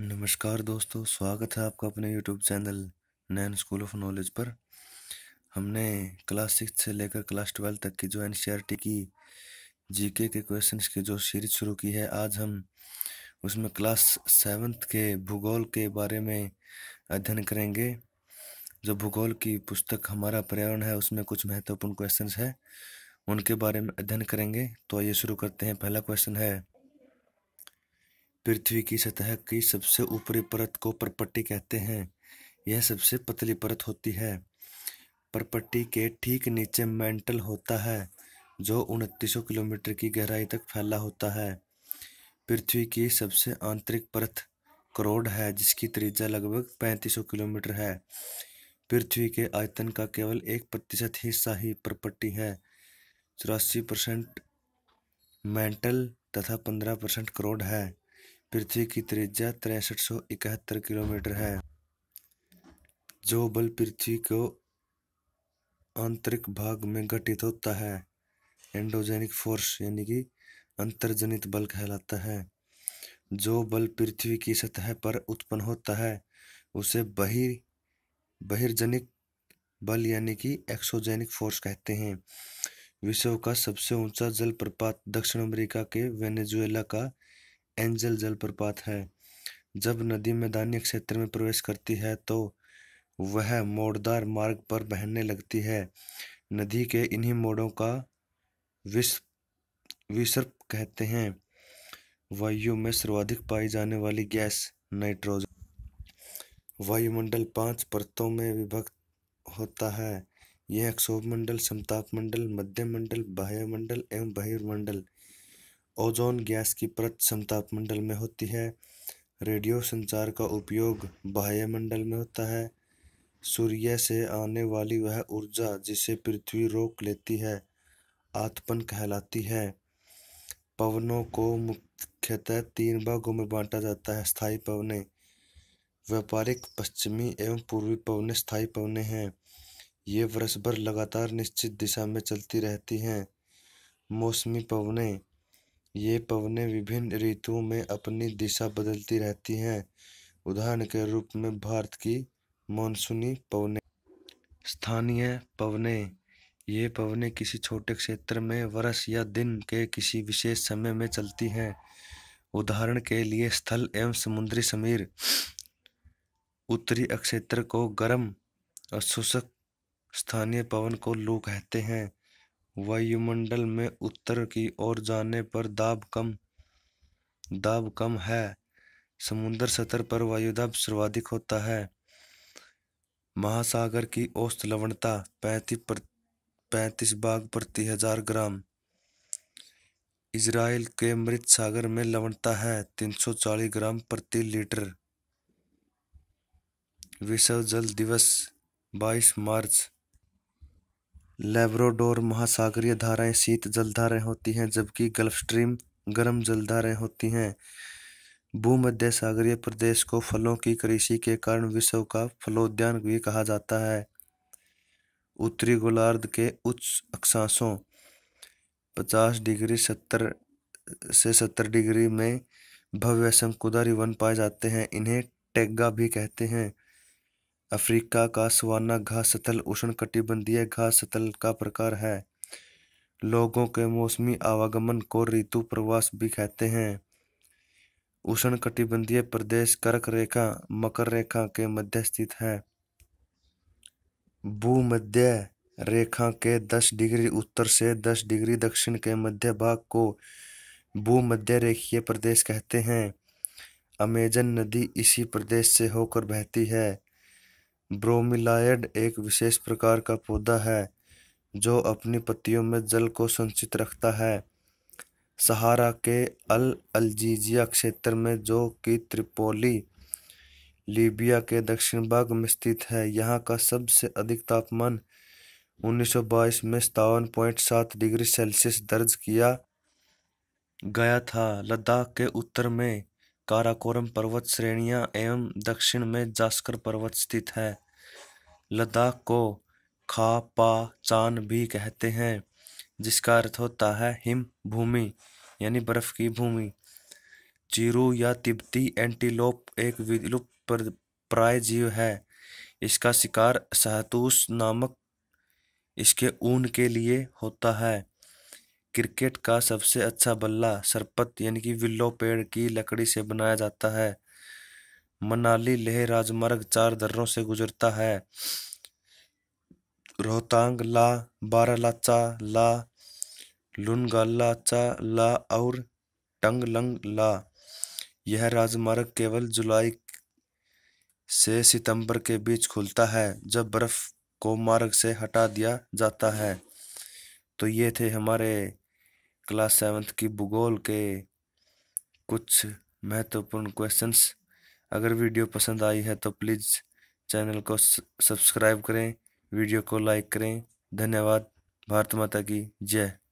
नमस्कार दोस्तों स्वागत है आपका अपने यूट्यूब चैनल नैन स्कूल ऑफ नॉलेज पर हमने क्लास सिक्स से लेकर क्लास ट्वेल्व तक की जो एन e की जीके के क्वेश्चंस की जो सीरीज शुरू की है आज हम उसमें क्लास सेवन्थ के भूगोल के बारे में अध्ययन करेंगे जो भूगोल की पुस्तक हमारा पर्यावरण है उसमें कुछ महत्वपूर्ण क्वेश्चन है उनके बारे में अध्ययन करेंगे तो आइए शुरू करते हैं पहला क्वेश्चन है पृथ्वी की सतह की सबसे ऊपरी परत को परपट्टी कहते हैं यह सबसे पतली परत होती है परपट्टी के ठीक नीचे मेंटल होता है जो उनतीस किलोमीटर की गहराई तक फैला होता है पृथ्वी की सबसे आंतरिक परत करोड़ है जिसकी त्रिज्या लगभग पैंतीस किलोमीटर है पृथ्वी के आयतन का केवल एक प्रतिशत हिस्सा ही परपट्टी है चौरासी परसेंट मेंटल तथा पंद्रह परसेंट करोड़ है पृथ्वी की त्रिज्या तिरसठ किलोमीटर है जो बल पृथ्वी को आंतरिक भाग में गठित होता है एंडोजेनिक फोर्स यानी कि अंतर्जनित बल कहलाता है जो बल पृथ्वी की सतह पर उत्पन्न होता है उसे बहिर बहिर्जनिक बल यानी कि एक्सोजेनिक फोर्स कहते हैं विश्व का सबसे ऊंचा जलप्रपात दक्षिण अमेरिका के वेनेजुएला का एंजल जलप्रपात है जब नदी मैदानी क्षेत्र में प्रवेश करती है तो वह मोड़दार मार्ग पर बहने लगती है नदी के इन्हीं मोड़ों का विसर्प कहते हैं वायु में सर्वाधिक पाई जाने वाली गैस नाइट्रोजन वायुमंडल पांच परतों में विभक्त होता है यह क्षोभमंडल समताप मंडल मध्यमंडल बाह्यमंडल एवं बहिर्मंडल ओजोन गैस की परत मंडल में होती है रेडियो संचार का उपयोग बाह्यमंडल में होता है सूर्य से आने वाली वह ऊर्जा जिसे पृथ्वी रोक लेती है आत्मन कहलाती है पवनों को मुख्यतः तीन भागों में बांटा जाता है स्थायी पवने व्यापारिक पश्चिमी एवं पूर्वी पवने स्थायी पवने हैं ये वर्ष भर लगातार निश्चित दिशा में चलती रहती हैं मौसमी पवने ये पवने विभिन्न ऋतुओं में अपनी दिशा बदलती रहती हैं उदाहरण के रूप में भारत की मानसूनी पवने स्थानीय पवने ये पवने किसी छोटे क्षेत्र में वर्ष या दिन के किसी विशेष समय में चलती हैं उदाहरण के लिए स्थल एवं समुद्री समीर उत्तरी क्षेत्र को गर्म और शुष्क स्थानीय पवन को लू कहते हैं वायुमंडल में उत्तर की ओर जाने पर दाब कम दाब कम है समुद्र सतह पर वायुदाब सर्वाधिक होता है महासागर की औसत लवणता पैंतीस पैंतीस भाग प्रति हजार ग्राम इसराइल के मृत सागर में लवणता है 340 ग्राम प्रति लीटर विश्व जल दिवस 22 मार्च लेब्रोडोर महासागरीय धाराएँ शीत जलधाराएं होती हैं जबकि गल्फ स्ट्रीम गर्म जलधाराएं होती हैं भूमध्य सागरीय प्रदेश को फलों की कृषि के कारण विश्व का फलोद्यान भी कहा जाता है उत्तरी गोलार्ध के उच्च अक्षांशों पचास डिग्री सत्तर से सत्तर डिग्री में भव्य शंकुधारी वन पाए जाते हैं इन्हें टेग्गा भी कहते हैं अफ्रीका का सुवाना घास सतल उष्णकटिबंधीय घास स्थल का प्रकार है लोगों के मौसमी आवागमन को ऋतु प्रवास भी कहते हैं उष्णकटिबंधीय प्रदेश कर्क रेखा मकर रेखा के मध्य स्थित है भूमध्य रेखा के 10 डिग्री उत्तर से 10 डिग्री दक्षिण के मध्य भाग को भूमध्य रेखीय प्रदेश कहते हैं अमेजन नदी इसी प्रदेश से होकर बहती है ब्रोमिलायड एक विशेष प्रकार का पौधा है जो अपनी पत्तियों में जल को संचित रखता है सहारा के अल अलजीजिया क्षेत्र में जो कि त्रिपोली लीबिया के दक्षिण भाग में स्थित है यहाँ का सबसे अधिक तापमान 1922 में सतावन पॉइंट सात डिग्री सेल्सियस दर्ज किया गया था लद्दाख के उत्तर में काराकोरम पर्वत श्रेणियां एवं दक्षिण में जास्कर पर्वत स्थित है लद्दाख को खा पा चान भी कहते हैं जिसका अर्थ होता है हिम भूमि यानी बर्फ की भूमि चीरू या तिब्बती एंटीलोप एक विलुप्त प्राय जीव है इसका शिकार सहतूस नामक इसके ऊन के लिए होता है क्रिकेट का सबसे अच्छा बल्ला सरपत यानी कि विल्लो पेड़ की लकड़ी से बनाया जाता है मनाली लेह राजमार्ग चार दर्रों से गुजरता है रोहतांग ला बारालाचा ला लुनगालाचा ला और टंगलंग ला यह राजमार्ग केवल जुलाई से सितंबर के बीच खुलता है जब बर्फ को मार्ग से हटा दिया जाता है तो ये थे हमारे क्लास सेवन्थ की भूगोल के कुछ महत्वपूर्ण क्वेश्चंस अगर वीडियो पसंद आई है तो प्लीज़ चैनल को सब्सक्राइब करें वीडियो को लाइक करें धन्यवाद भारत माता की जय